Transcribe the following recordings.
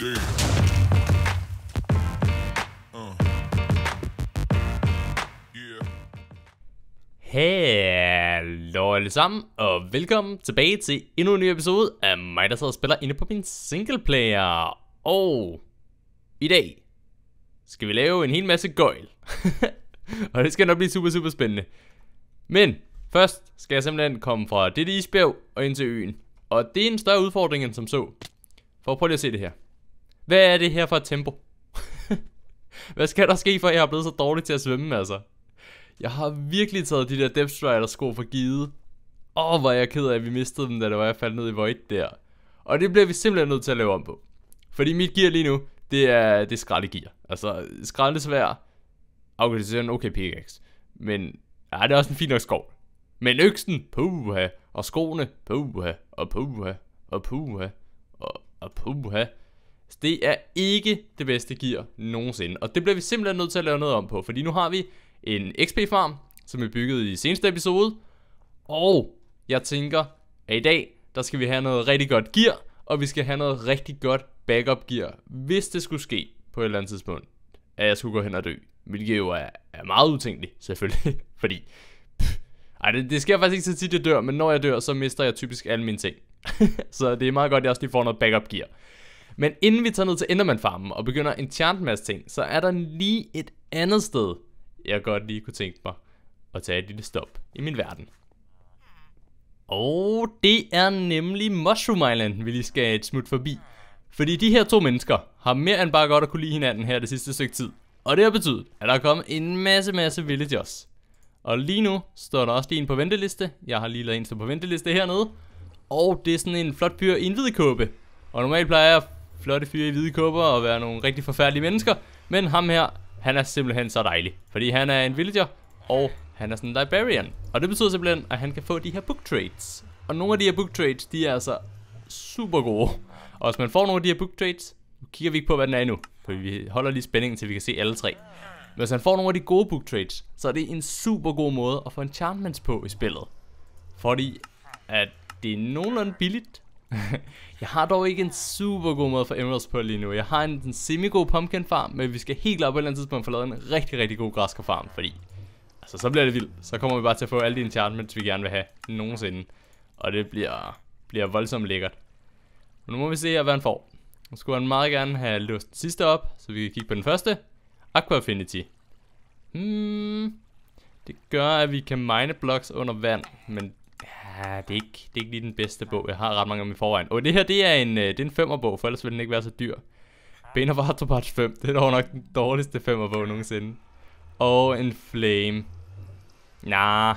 dø. Hallo alle sammen, og velkommen tilbage til endnu en ny episode af mig, der sidder og spiller inde på min singleplayer. Og i dag skal vi lave en hel masse gøjl. og det skal nok blive super, super spændende. Men først skal jeg simpelthen komme fra dette isbjerg og ind til øen. Og det er en større udfordring end som så. For prøv lige at se det her. Hvad er det her for et tempo? Hvad skal der ske, for jeg er blevet så dårlig til at svømme, altså? Jeg har virkelig taget de der Depth Strider sko for givet. Åh, oh, hvor er jeg ked af, at vi mistede dem, da det var, jeg faldt ned i Void der. Og det bliver vi simpelthen nødt til at lave om på. Fordi mit gear lige nu, det er, det er skraldegear. Altså, skraldesvær, en okay pickaxe. Men, ja, det er også en fin nok skov. Men øksen, puha, og skoene, puha, og puha, og puha, og, og puha. Så det er ikke det bedste gear nogensinde. Og det bliver vi simpelthen nødt til at lave noget om på, fordi nu har vi en XP-farm, som vi byggede i seneste episode. Og jeg tænker, at i dag, der skal vi have noget rigtig godt gear, og vi skal have noget rigtig godt backup gear, hvis det skulle ske på et eller andet tidspunkt, at jeg skulle gå hen og dø. Hvilket jo er, er meget utænkeligt, selvfølgelig, fordi... Pff, ej, det, det sker faktisk ikke så tit, jeg dør, men når jeg dør, så mister jeg typisk alle mine ting. så det er meget godt, at jeg også lige får noget backup gear. Men inden vi tager ned til Enderman-farmen og begynder at enchant en masse ting, så er der lige et andet sted, jeg godt lige kunne tænke mig at tage et lille stop i min verden. Og det er nemlig Mushroom Island, vi lige skal et smut forbi. Fordi de her to mennesker har mere end bare godt at kunne lide hinanden her det sidste stykke tid. Og det har betydet, at der er kommet en masse, masse villagers. Og lige nu står der også lige en på venteliste. Jeg har lige lavet en stå på venteliste hernede. Og det er sådan en flot fyr i en hvid kåbe. Og normalt plejer jeg flotte fyre i hvide kopper og være nogle rigtig forfærdelige mennesker. Men ham her, han er simpelthen så dejlig. Fordi han er en villager, og han er sådan en librarian. Og det betyder simpelthen, at han kan få de her book trades. Og nogle af de her book trades, de er altså super gode. Og hvis man får nogle af de her book trades, nu kigger vi ikke på, hvad den er endnu. For vi holder lige spændingen, til vi kan se alle tre. Men hvis han får nogle af de gode book trades, så er det en super god måde at få enchantments på i spillet. Fordi at det er nogenlunde billigt, jeg har dog ikke en super god måde for emeralds på lige nu. Jeg har en, en semi-god pumpkin farm, men vi skal helt klart på et eller andet tidspunkt få lavet en rigtig, rigtig god farm, fordi... Altså, så bliver det vildt. Så kommer vi bare til at få alle de enchantments, vi gerne vil have nogensinde. Og det bliver, bliver voldsomt lækkert. Men nu må vi se her, hvad han får. Nu skulle han meget gerne have løst den sidste op, så vi kan kigge på den første. Aqua Affinity. Hmm, det gør, at vi kan mine blocks under vand, men ah, det, er ikke, det er ikke lige den bedste bog. Jeg har ret mange om i forvejen. Og det her, det er en, øh, det er en femmerbog, for ellers ville den ikke være så dyr. Bane of Arthropods 5, det er dog nok den dårligste femmerbog nogensinde. Og en flame. Nah,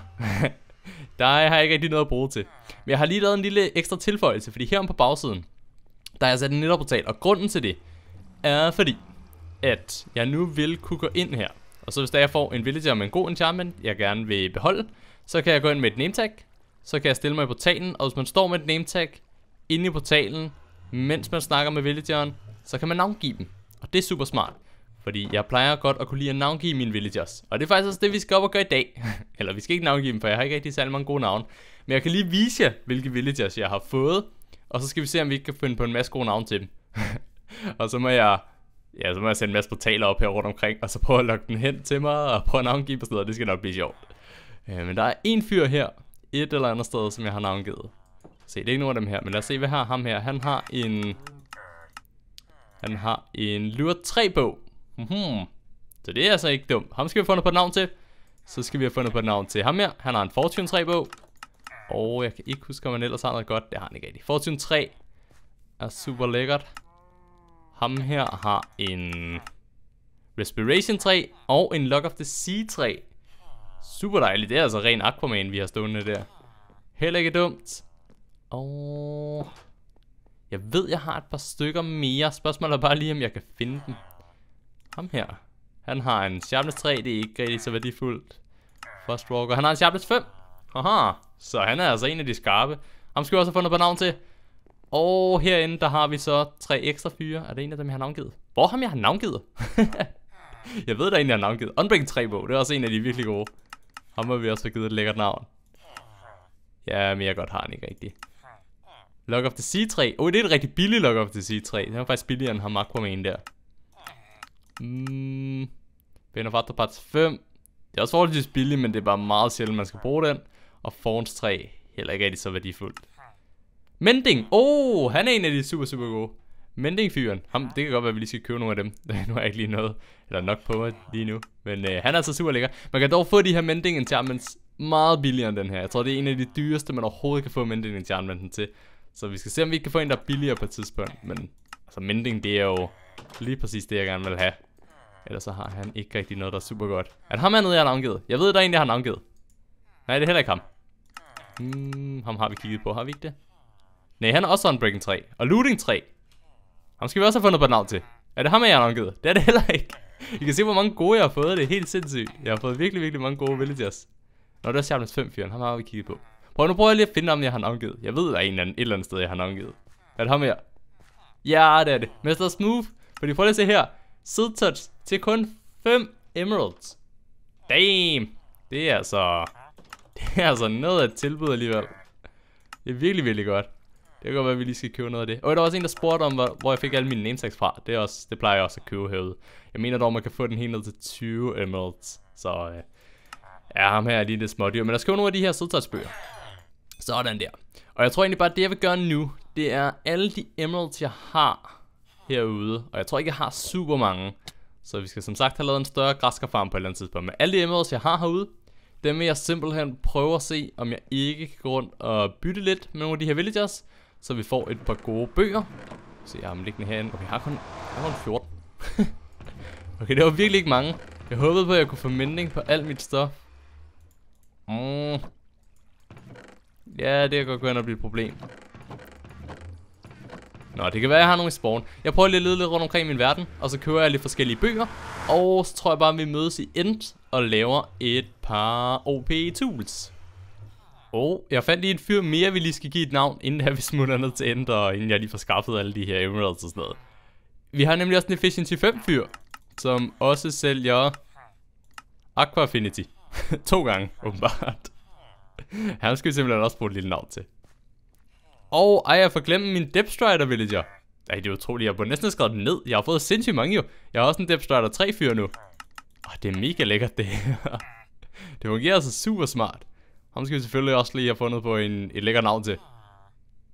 der har jeg ikke rigtig noget at bruge til. Men jeg har lige lavet en lille ekstra tilføjelse, fordi her på bagsiden, der er jeg sat en netopportal, og grunden til det er fordi, at jeg nu vil kunne gå ind her. Og så hvis der jeg får en villager med en god enchantment, jeg gerne vil beholde, så kan jeg gå ind med et name tag, så kan jeg stille mig i portalen, og hvis man står med et name tag inde i portalen, mens man snakker med villageren, så kan man navngive dem. Og det er super smart, fordi jeg plejer godt at kunne lide at navngive mine villagers. Og det er faktisk også det, vi skal op og gøre i dag. Eller vi skal ikke navngive dem, for jeg har ikke rigtig særlig mange gode navne. Men jeg kan lige vise jer, hvilke villagers jeg har fået, og så skal vi se, om vi ikke kan finde på en masse gode navne til dem. og så må jeg Ja, så må jeg sende en masse portaler op her rundt omkring, og så prøve at lokke den hen til mig, og prøve at navngive på sådan Det skal nok blive sjovt. Øh, men der er en fyr her, et eller andet sted, som jeg har navngivet. Se, det er ikke nogen af dem her, men lad os se, hvad har ham her. Han har en... Han har en Lure 3-bog. Mm -hmm. Så det er altså ikke dumt. Ham skal vi have fundet på et navn til. Så skal vi have fundet på et navn til ham her. Han har en Fortune 3-bog. Og jeg kan ikke huske, om han ellers har noget godt. Det har han ikke rigtig. Fortune 3 er super lækkert. Ham her har en Respiration 3 og en Lock of the Sea 3. Super dejligt. Det er altså ren Aquaman, vi har stående der. Heller ikke dumt. Og... Jeg ved, jeg har et par stykker mere. Spørgsmålet er bare lige, om jeg kan finde dem. Ham her. Han har en Sharpness 3. Det er ikke rigtig så værdifuldt. Frost Walker. Han har en Sharpness 5. Aha. Så han er altså en af de skarpe. Ham skal vi også have fundet på navn til. Og herinde, der har vi så tre ekstra fyre. Er det en af dem, jeg har navngivet? Hvor ham jeg har navngivet? jeg ved, der er en, jeg har navngivet. Unbreaking 3 på. Det er også en af de virkelig gode. Ham har vi også givet et lækkert navn. Ja, jeg godt har han ikke rigtig. Lock of the C3. Åh, oh, det er et rigtig billig Lock of the C3. Det er faktisk billigere end ham Aquaman der. Mm. Benofato Parts 5. Det er også forholdsvis billigt, men det er bare meget sjældent, man skal bruge den. Og Forns 3. Heller ikke rigtig så værdifuldt. Mending. Åh, oh, han er en af de super, super gode er fyren ham, det kan godt være, at vi lige skal købe nogle af dem. nu har jeg ikke lige noget, eller nok på mig lige nu. Men øh, han er altså super lækker. Man kan dog få de her Mending Enchantments meget billigere end den her. Jeg tror, det er en af de dyreste, man overhovedet kan få Mending Enchantments til. Så vi skal se, om vi kan få en, der er billigere på et tidspunkt. Men altså, Mending, det er jo lige præcis det, jeg gerne vil have. Ellers så har han ikke rigtig noget, der er super godt. Er det ham hernede, jeg har navngivet? Jeg ved, der er en, jeg har navngivet. Nej, det er heller ikke ham. Hmm, ham har vi kigget på, har vi ikke det? Nej, han er også en Breaking 3. Og Looting 3. Ham skal vi også have fundet på navn til. Er det ham, jeg har navngivet? Det er det heller ikke. I kan se, hvor mange gode jeg har fået. Det er helt sindssygt. Jeg har fået virkelig, virkelig mange gode villagers. Nå, det er Sjernes 5 fyren. Ham har vi kigget på. Prøv, nu prøver jeg lige at finde ham, jeg har navngivet. Jeg ved, der er en eller anden, et eller andet sted, jeg har navngivet. Er det ham her? Ja, det er det. Mester Smooth. Fordi prøv lige at se her. Sidtouch til kun 5 emeralds. Damn. Det er altså... Det er altså noget af et tilbud alligevel. Det er virkelig, virkelig godt. Det kan godt være, at vi lige skal købe noget af det. Og der var også en, der spurgte om, hvor jeg fik alle mine nametags fra. Det, er også, det plejer jeg også at købe herude. Jeg mener dog, man kan få den helt ned til 20 emeralds. Så øh, ja, ham her er lige lidt smådyr. Men lad os købe nogle af de her sødtøjsbøger. Sådan der. Og jeg tror egentlig bare, at det jeg vil gøre nu, det er alle de emeralds, jeg har herude. Og jeg tror ikke, jeg har super mange. Så vi skal som sagt have lavet en større græskerfarm på et eller andet tidspunkt. Men alle de emeralds, jeg har herude, dem vil jeg simpelthen prøve at se, om jeg ikke kan gå rundt og bytte lidt med nogle af de her villagers så vi får et par gode bøger. Se, jeg har dem liggende herinde. Okay, jeg har kun, jeg har kun 14. okay, det var virkelig ikke mange. Jeg håbede på, at jeg kunne få mindning på alt mit stof. Mm. Ja, det kan godt gå hen og blive et problem. Nå, det kan være, at jeg har nogle i spawn. Jeg prøver lige at lede lidt rundt omkring min verden, og så kører jeg lidt forskellige bøger. Og så tror jeg bare, at vi mødes i End og laver et par OP-tools. Oh, jeg fandt lige en fyr mere, vi lige skal give et navn, inden her vi smutter ned til Ender, og inden jeg lige får skaffet alle de her emeralds og sådan noget. Vi har nemlig også en Efficiency 5 fyr, som også sælger Aqua Affinity. to gange, åbenbart. Han skal vi simpelthen også bruge et lille navn til. Og ej, jeg får glemt min Depth Strider Villager. Ej, det er utroligt, jeg har næsten skrevet den ned. Jeg har fået sindssygt mange jo. Jeg har også en Depth Strider 3 fyr nu. Åh, det er mega lækkert det her. det fungerer altså super smart. Ham skal vi selvfølgelig også lige have fundet på en, et lækker navn til.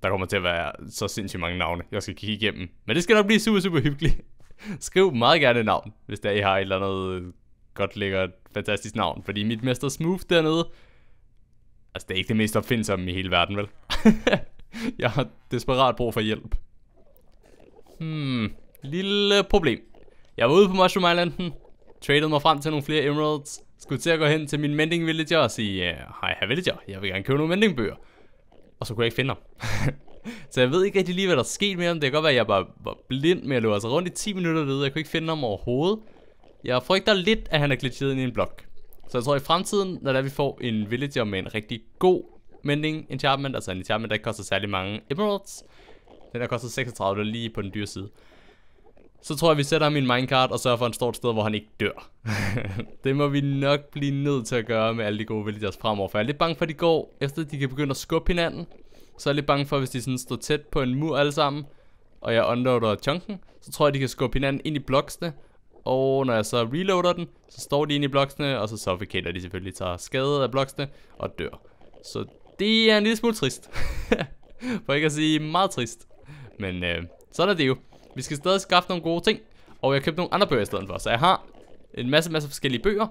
Der kommer til at være så sindssygt mange navne, jeg skal kigge igennem. Men det skal nok blive super, super hyggeligt. Skriv meget gerne et navn, hvis der I har et eller andet godt lækker fantastisk navn. Fordi mit mester Smooth dernede, altså det er ikke det mest opfindsomme i hele verden, vel? jeg har desperat brug for hjælp. Hmm, lille problem. Jeg var ude på Mushroom Islanden, traded mig frem til nogle flere emeralds, skulle til at gå hen til min mending villager og sige, hej herr villager, jeg vil gerne købe nogle mendingbøger. Og så kunne jeg ikke finde dem. så jeg ved ikke rigtig lige, hvad der skete med dem. Det kan godt være, at jeg bare var blind med at løbe altså rundt i 10 minutter dernede. Jeg kunne ikke finde dem overhovedet. Jeg frygter lidt, at han er glitchet ind i en blok. Så jeg tror i fremtiden, når der vi får en villager med en rigtig god mending enchantment, altså en enchantment, der ikke koster særlig mange emeralds, den der koster 36, der lige på den dyre side. Så tror jeg, vi sætter ham i en minecart og sørger for, at han står et sted, hvor han ikke dør. det må vi nok blive nødt til at gøre med alle de gode villagers fremover. For jeg er lidt bange for, at de går, efter de kan begynde at skubbe hinanden. Så er jeg lidt bange for, hvis de sådan står tæt på en mur alle sammen, og jeg unloader chunken, så tror jeg, de kan skubbe hinanden ind i bloksene. Og når jeg så reloader den, så står de ind i bloksene, og så suffocater de selvfølgelig, tager skade af bloksene og dør. Så det er en lille smule trist. for ikke at sige meget trist. Men øh, sådan er det jo. Vi skal stadig skaffe nogle gode ting. Og jeg købte nogle andre bøger i stedet for. Så jeg har en masse, masse forskellige bøger.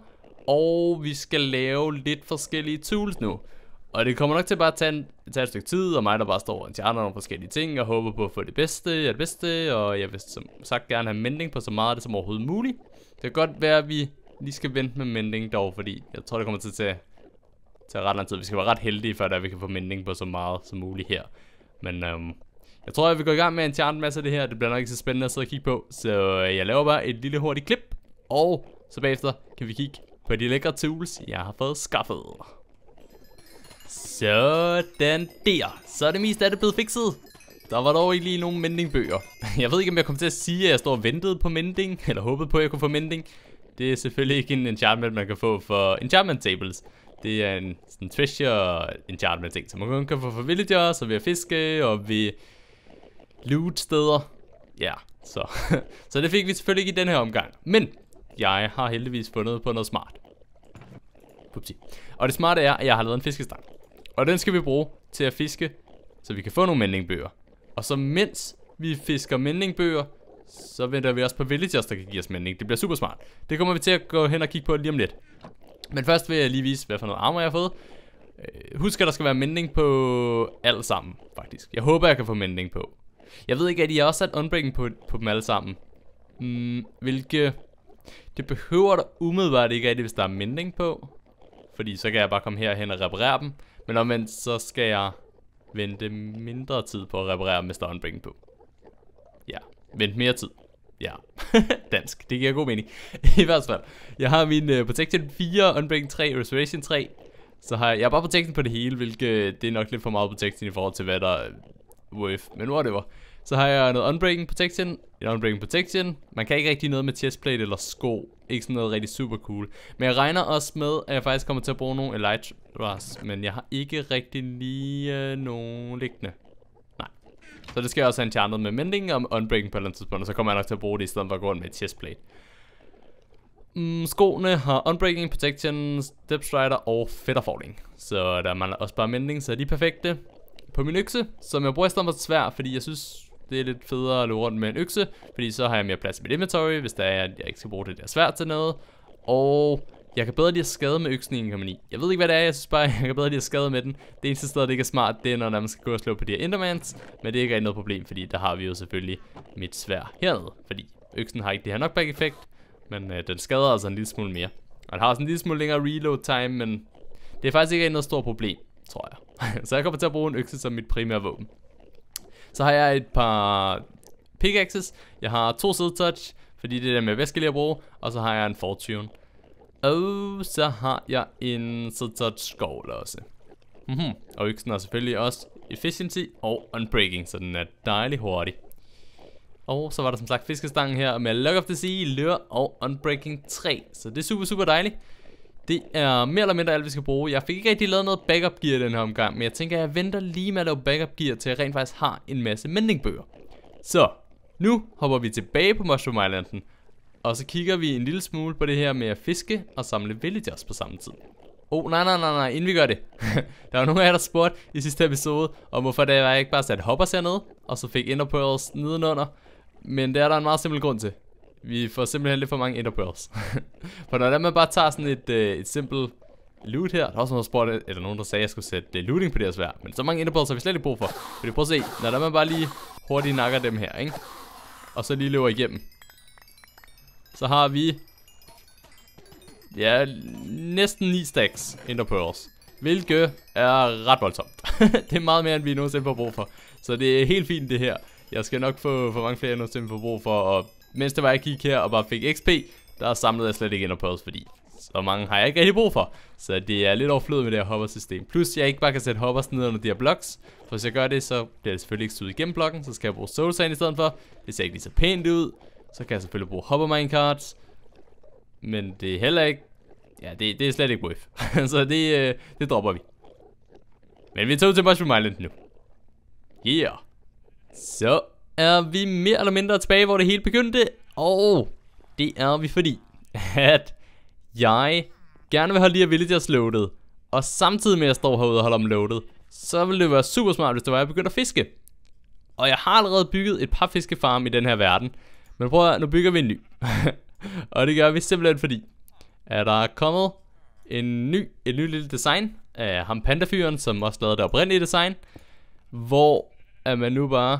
Og vi skal lave lidt forskellige tools nu. Og det kommer nok til bare at tage, en, tage et stykke tid, og mig der bare står og tjener nogle forskellige ting, og håber på at få det bedste, det bedste, og jeg vil som sagt gerne have mending på så meget af det som overhovedet muligt. Det kan godt være, at vi lige skal vente med mending dog, fordi jeg tror, det kommer til at tage, tage ret lang tid. Vi skal være ret heldige, før der, vi kan få mending på så meget som muligt her. Men øhm, jeg tror, jeg vil gå i gang med en charme masse af det her. Det bliver nok ikke så spændende at sidde og kigge på. Så øh, jeg laver bare et lille hurtigt klip. Og så bagefter kan vi kigge på de lækre tools, jeg har fået skaffet. Sådan der. Så er det mest af det blevet fikset. Der var dog ikke lige nogen mendingbøger. Jeg ved ikke, om jeg kom til at sige, at jeg står og ventede på mending, eller håbede på, at jeg kunne få mending. Det er selvfølgelig ikke en enchantment, man kan få for enchantment tables. Det er en sådan treasure enchantment ting, som man kun kan få for villagers, og ved at fiske, og ved loot steder. Ja, så. så det fik vi selvfølgelig ikke i den her omgang. Men jeg har heldigvis fundet på noget smart. Pupsi. Og det smarte er, at jeg har lavet en fiskestang. Og den skal vi bruge til at fiske, så vi kan få nogle mendingbøger. Og så mens vi fisker mendingbøger, så venter vi også på villagers, der kan give os mending. Det bliver super smart. Det kommer vi til at gå hen og kigge på lige om lidt. Men først vil jeg lige vise, hvad for noget armor jeg har fået. Øh, husk, at der skal være mending på alt sammen, faktisk. Jeg håber, jeg kan få mending på. Jeg ved ikke, at I har også sat unbreaking på, på dem alle sammen. Mm, hvilke... Det behøver der umiddelbart ikke rigtigt, hvis der er mending på. Fordi så kan jeg bare komme herhen og reparere dem. Men omvendt, så skal jeg vente mindre tid på at reparere dem, hvis der er unbreaking på. Ja, vente mere tid. Ja, dansk. Det giver god mening. I hvert fald. Jeg har min uh, øh, Protection 4, Unbreaking 3, Restoration 3. Så har jeg, jeg har bare Protection på det hele, hvilket øh, det er nok lidt for meget Protection i forhold til, hvad der worth, men whatever. Så har jeg noget Unbreaking Protection, en Unbreaking Protection. Man kan ikke rigtig noget med chestplate eller sko. Ikke sådan noget rigtig super cool. Men jeg regner også med, at jeg faktisk kommer til at bruge nogle Elite men jeg har ikke rigtig lige øh, nogen liggende. Nej. Så det skal jeg også have enchantet med mending og Unbreaking på et eller andet tidspunkt, og så kommer jeg nok til at bruge det i stedet for at gå rundt med chestplate. Mm, skoene har Unbreaking, Protection, Step Strider og Falling. Så der mangler også bare mending, så er de perfekte på min økse, som jeg bruger i stedet for svær, fordi jeg synes, det er lidt federe at løbe rundt med en økse, fordi så har jeg mere plads i mit inventory, hvis der er, at jeg ikke skal bruge det der svært til noget. Og jeg kan bedre lide at skade med øksen i 1,9. Jeg ved ikke, hvad det er, jeg synes bare, jeg kan bedre lide at skade med den. Det eneste sted, det ikke er smart, det er, når man skal gå og slå på de her endermans. Men det er ikke noget problem, fordi der har vi jo selvfølgelig mit svær hernede. Fordi øksen har ikke det her knockback-effekt, men øh, den skader altså en lille smule mere. Og den har også en lille smule længere reload time, men det er faktisk ikke noget stort problem tror jeg. så jeg kommer til at bruge en økse som mit primære våben. Så har jeg et par pickaxes. Jeg har to sidetouch, fordi det der med væske lige at bruge. Og så har jeg en fortune. Og så har jeg en sidetouch skovl også. Mhm, -hmm. og øksen har selvfølgelig også efficiency og unbreaking, så den er dejlig hurtig. Og så var der som sagt fiskestangen her med Lock of the Sea, Lure og Unbreaking 3. Så det er super, super dejligt. Det er mere eller mindre alt, vi skal bruge. Jeg fik ikke rigtig lavet noget backup gear den her omgang, men jeg tænker, at jeg venter lige med at lave backup gear, til jeg rent faktisk har en masse mendingbøger. Så, nu hopper vi tilbage på Mushroom Islanden, og så kigger vi en lille smule på det her med at fiske og samle villagers på samme tid. Oh, nej, nej, nej, nej, inden vi gør det. der var nogen af jer, der spurgte i sidste episode, om hvorfor det var jeg ikke bare sat hoppers hernede, og så fik enderpearls nedenunder. Men det er der en meget simpel grund til. Vi får simpelthen lidt for mange enderpearls. for når man bare tager sådan et, øh, et simpelt loot her. Der er også nogen, der, spurgte, eller nogen, der sagde, at jeg skulle sætte øh, looting på det her svær. Men så mange enderpearls har vi slet ikke brug for. Fordi prøv at se, når der man bare lige hurtigt nakker dem her, ikke? Og så lige løber igennem. Så har vi... Ja, næsten 9 stacks enderpearls. Hvilket er ret voldsomt. det er meget mere, end vi nogensinde får brug for. Så det er helt fint det her. Jeg skal nok få for mange flere, end jeg nogensinde får brug for. Og mens det var, jeg gik her og bare fik XP, der samlede jeg slet ikke ender pearls, fordi så mange har jeg ikke rigtig brug for. Så det er lidt overflødigt med det her hopper-system. Plus, jeg ikke bare kan sætte hoppers ned under de her blocks. For hvis jeg gør det, så bliver det selvfølgelig ikke suget igennem blokken, så skal jeg bruge soul sand i stedet for. Det ser ikke lige så pænt ud. Så kan jeg selvfølgelig bruge hopper minecarts. Men det er heller ikke... Ja, det, det er slet ikke worth. så det, øh, det dropper vi. Men vi tager ud til Mushroom Island nu. Yeah. Så er vi mere eller mindre tilbage, hvor det hele begyndte. Og det er vi fordi, at jeg gerne vil have lige at at loaded. Og samtidig med at jeg står herude og holder om loadet, så ville det være super smart, hvis det var, at jeg begyndte at fiske. Og jeg har allerede bygget et par fiskefarme i den her verden. Men prøv at nu bygger vi en ny. og det gør vi simpelthen fordi, at der er kommet en ny, et ny lille design af ham pandafyren, som også lavede det oprindelige design. Hvor at man nu bare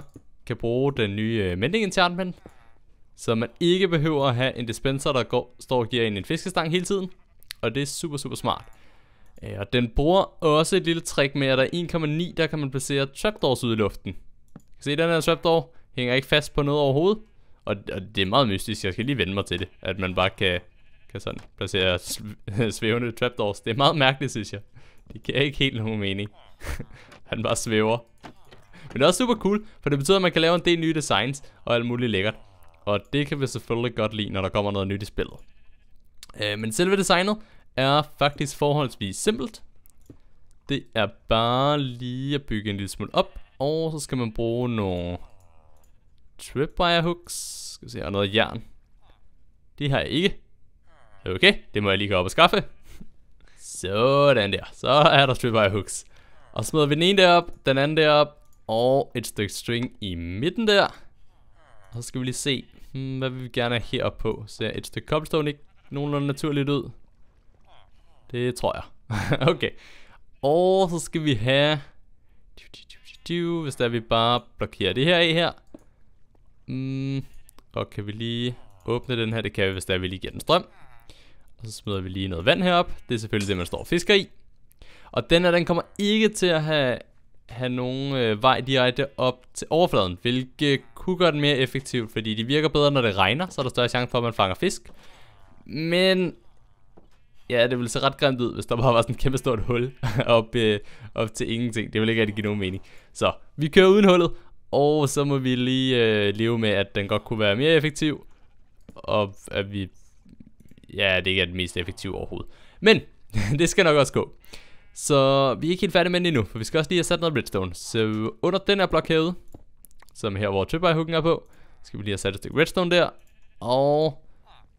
kan bruge den nye øh, mending enchantment. så man ikke behøver at have en dispenser, der går, står og giver en en fiskestang hele tiden. Og det er super, super smart. Øh, og den bruger også et lille trick med, at der er 1,9, der kan man placere trapdoors ud i luften. Kan se, den her trapdoor hænger ikke fast på noget overhovedet. Og, og det er meget mystisk, jeg skal lige vende mig til det, at man bare kan, kan sådan placere svævende trapdoors. Det er meget mærkeligt, synes jeg. Det giver ikke helt nogen mening. Han bare svæver. Men det er også super cool, for det betyder, at man kan lave en del nye designs og alt muligt lækkert. Og det kan vi selvfølgelig godt lide, når der kommer noget nyt i spillet. Øh, men selve designet er faktisk forholdsvis simpelt. Det er bare lige at bygge en lille smule op, og så skal man bruge nogle tripwire hooks. Skal vi se, og noget jern. Det har jeg ikke. Okay, det må jeg lige gå op og skaffe. Sådan der. Så er der tripwire hooks. Og smider vi den ene derop, den anden derop, og et stykke string i midten der. Og så skal vi lige se, hmm, hvad vi gerne have heroppe på. Ser et stykke cobblestone ikke nogenlunde naturligt ud? Det tror jeg. okay. Og så skal vi have... Hvis der vi bare blokerer det her af her. Mm, og kan vi lige åbne den her? Det kan vi, hvis der vi lige giver den strøm. Og så smider vi lige noget vand herop. Det er selvfølgelig det, man står og fisker i. Og den her, den kommer ikke til at have have nogen øh, vej direkte op til overfladen, hvilket kunne gøre den mere effektivt, fordi de virker bedre, når det regner, så er der større chance for, at man fanger fisk. Men ja, det ville se ret grimt ud, hvis der bare var sådan et kæmpe stort hul op, øh, op til ingenting. Det ville ikke rigtig give nogen mening. Så vi kører uden hullet, og så må vi lige øh, leve med, at den godt kunne være mere effektiv, og at vi... Ja, det ikke er den mest effektive overhovedet. Men det skal nok også gå. Så vi er ikke helt færdige med den endnu, for vi skal også lige have sat noget redstone. Så under den her blokade, som her hvor tripwire er på, skal vi lige have sat et stykke redstone der. Og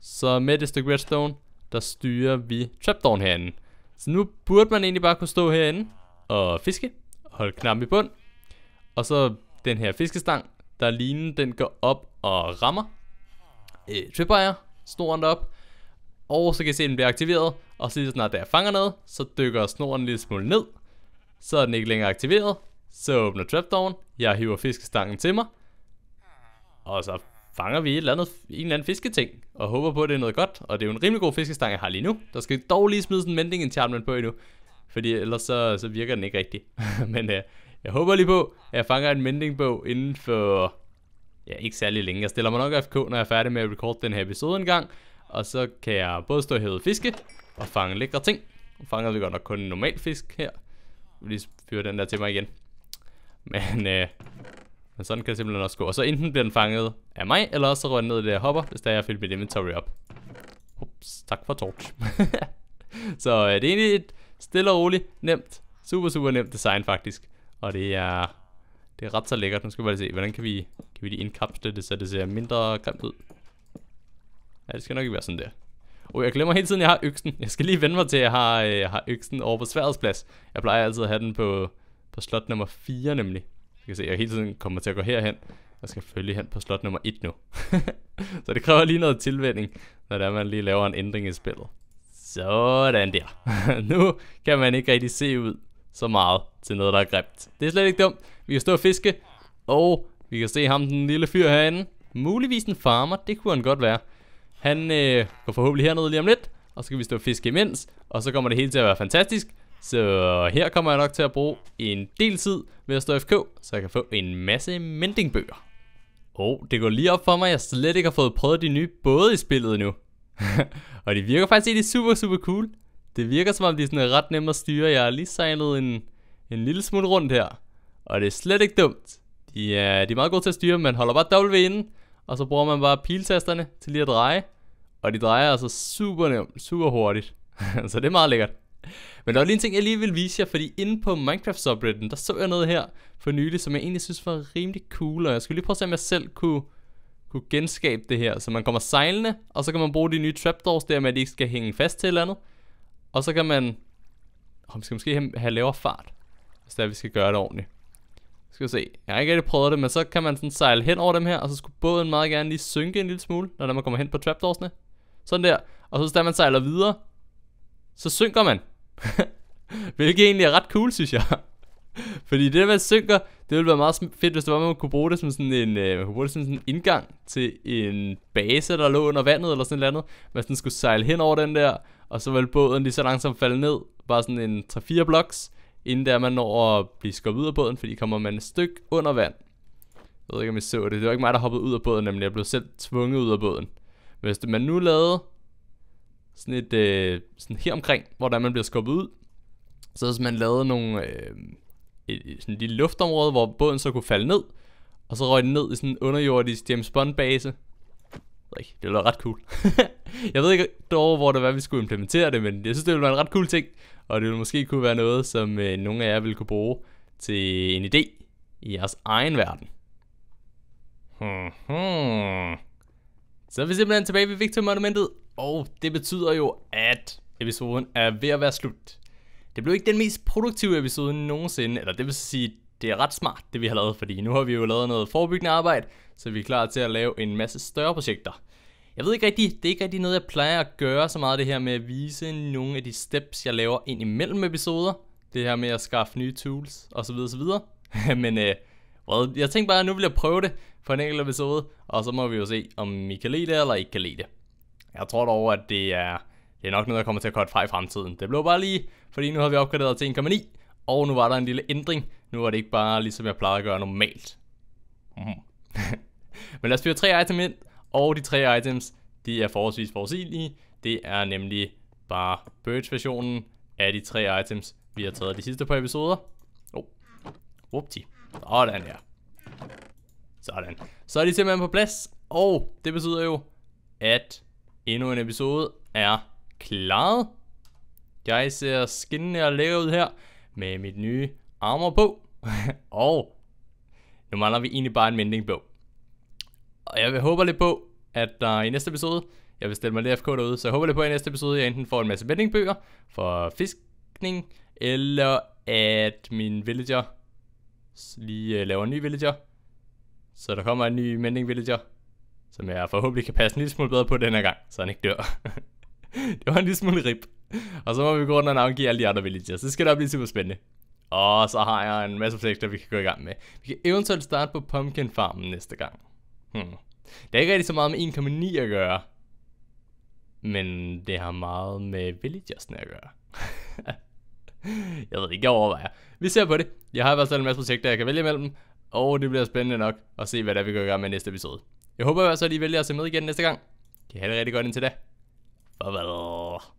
så med det stykke redstone, der styrer vi trapdoren herinde. Så nu burde man egentlig bare kunne stå herinde og fiske, holde knappen i bund. Og så den her fiskestang, der linen den går op og rammer øh, tripwire, snoren op. Og så kan I se, at den bliver aktiveret, og så lige så snart jeg fanger noget, så dykker snoren en lille smule ned, så er den ikke længere aktiveret, så åbner trapdoren. jeg hiver fiskestangen til mig, og så fanger vi et eller andet, en eller anden fisketing, og håber på, at det er noget godt, og det er jo en rimelig god fiskestang, jeg har lige nu. Der skal dog lige smides en mending enchantment på endnu, fordi ellers så, så virker den ikke rigtigt. Men øh, jeg håber lige på, at jeg fanger en mending på inden for, ja, ikke særlig længe. Jeg stiller mig nok FK, når jeg er færdig med at recorde den her episode en gang, og så kan jeg både stå og fiske, og fange lækre ting. Nu fangede vi godt nok kun en normal fisk her. Vi lige fyre den der til mig igen. Men, øh, men sådan kan det simpelthen også gå. Og så enten bliver den fanget af mig, eller også så rører den ned i det jeg hopper, hvis der er jeg fyldt mit inventory op. Ups, tak for torch. så øh, det er egentlig et stille og roligt, nemt, super super nemt design faktisk. Og det er, det er ret så lækkert. Nu skal vi bare se, hvordan kan vi, kan vi lige indkapsle det, så det ser mindre grimt ud. Ja, det skal nok ikke være sådan der. Og oh, jeg glemmer hele tiden, jeg har øksen. Jeg skal lige vende mig til, at jeg har, øh, jeg har øksen over på sværets plads. Jeg plejer altid at have den på, på slot nummer 4 nemlig. Jeg kan se, jeg hele tiden kommer til at gå herhen. Jeg skal følge hen på slot nummer 1 nu. så det kræver lige noget tilvænding, når der man lige laver en ændring i spillet. Sådan der. nu kan man ikke rigtig se ud så meget til noget, der er grimt. Det er slet ikke dumt. Vi kan stå og fiske, og vi kan se ham, den lille fyr herinde. Muligvis en farmer, det kunne han godt være. Han øh, går forhåbentlig hernede lige om lidt, og så kan vi stå og fiske imens, og så kommer det hele til at være fantastisk. Så her kommer jeg nok til at bruge en del tid ved at stå FK, så jeg kan få en masse mendingbøger. Og oh, det går lige op for mig, at jeg slet ikke har fået prøvet de nye både i spillet endnu. og de virker faktisk egentlig super, super cool. Det virker som om de sådan ret nemme at styre. Jeg har lige sejlet en, en lille smule rundt her. Og det er slet ikke dumt. De er, de er meget gode til at styre, men holder bare W inden. Og så bruger man bare piltasterne til lige at dreje. Og de drejer altså super nemt, super hurtigt. så det er meget lækkert. Men der er lige en ting, jeg lige vil vise jer, fordi inde på Minecraft subredditen, der så jeg noget her for nylig, som jeg egentlig synes var rimelig cool, og jeg skulle lige prøve at se, om jeg selv kunne, kunne genskabe det her. Så man kommer sejlende, og så kan man bruge de nye trapdoors der med, at de ikke skal hænge fast til et eller andet. Og så kan man... Oh, vi skal måske have, have lavere fart, hvis det er, vi skal gøre det ordentligt. Skal vi se. Jeg har ikke rigtig prøvet det, men så kan man sådan sejle hen over dem her, og så skulle båden meget gerne lige synke en lille smule, når man kommer hen på trapdoorsene. Sådan der. Og så da man sejler videre, så synker man. Hvilket egentlig er ret cool, synes jeg. Fordi det der med synker, det ville være meget fedt, hvis det var, man kunne bruge det som sådan en, øh, man kunne bruge det som sådan en indgang til en base, der lå under vandet eller sådan et eller andet. Man sådan skulle sejle hen over den der, og så ville båden lige så langsomt falde ned, bare sådan en 3-4 blocks inden der man når at blive skubbet ud af båden, fordi kommer man et stykke under vand. Jeg ved ikke, om I så det. Det var ikke mig, der hoppede ud af båden, nemlig jeg blev selv tvunget ud af båden. Men hvis man nu lavede sådan et, øh, sådan her omkring, hvor der man bliver skubbet ud, så hvis man lavede nogle, øh, et, sådan et lille luftområde, hvor båden så kunne falde ned, og så røg den ned i sådan en underjordisk James Bond base, ikke, det ville være ret cool. jeg ved ikke dog, hvor det var, vi skulle implementere det, men jeg synes, det ville være en ret cool ting, og det ville måske kunne være noget, som øh, nogle af jer ville kunne bruge til en idé i jeres egen verden. hmm. Så er vi simpelthen tilbage ved Victor-monumentet, og det betyder jo, at episoden er ved at være slut. Det blev ikke den mest produktive episode nogensinde, eller det vil sige, det er ret smart, det vi har lavet, fordi nu har vi jo lavet noget forebyggende arbejde, så vi er klar til at lave en masse større projekter. Jeg ved ikke rigtig, det er ikke rigtig noget, jeg plejer at gøre så meget det her med at vise nogle af de steps, jeg laver ind imellem episoder. Det her med at skaffe nye tools osv. osv. Men øh, jeg tænkte bare, at nu vil jeg prøve det for en enkelt episode, og så må vi jo se, om I kan lide det eller ikke kan lide det. Jeg tror dog, at det er, det er nok noget, der kommer til at korte fra i fremtiden. Det blev bare lige, fordi nu har vi opgraderet til 1,9, og nu var der en lille ændring. Nu var det ikke bare ligesom jeg plejede at gøre normalt. Mm. Men lad os fyre tre items ind, og de tre items, de er forholdsvis forudsigelige. Det er nemlig bare Birds-versionen af de tre items, vi har taget de sidste par episoder. Oh. Whoopty. Sådan her. Sådan. Så er de simpelthen på plads, og det betyder jo, at endnu en episode er klaret. Jeg ser skinnende og lækker ud her med mit nye armor på. og nu mangler vi egentlig bare en mending på. Og jeg håber lidt på, at der uh, i næste episode, jeg vil stille mig lidt FK derude, så jeg håber lidt på, at i næste episode, jeg enten får en masse mendingbøger for fiskning, eller at min villager lige uh, laver en ny villager. Så der kommer en ny mending villager, som jeg forhåbentlig kan passe en lille smule bedre på den her gang, så han ikke dør. det var en lille smule rip. og så må vi gå rundt og navngive alle de andre villagers. Så skal det blive super spændende. Og så har jeg en masse projekter, vi kan gå i gang med. Vi kan eventuelt starte på Pumpkin Farmen næste gang. Hmm. Det er ikke rigtig så meget med 1,9 at gøre. Men det har meget med villagersne at gøre. jeg ved ikke, jeg overvejer. Vi ser på det. Jeg har i hvert fald en masse projekter, jeg kan vælge imellem. Og det bliver spændende nok at se, hvad der vi går i gang med næste episode. Jeg håber i hvert fald, at I vælger at se med igen næste gang. Kan I have det rigtig godt indtil da. Farvel.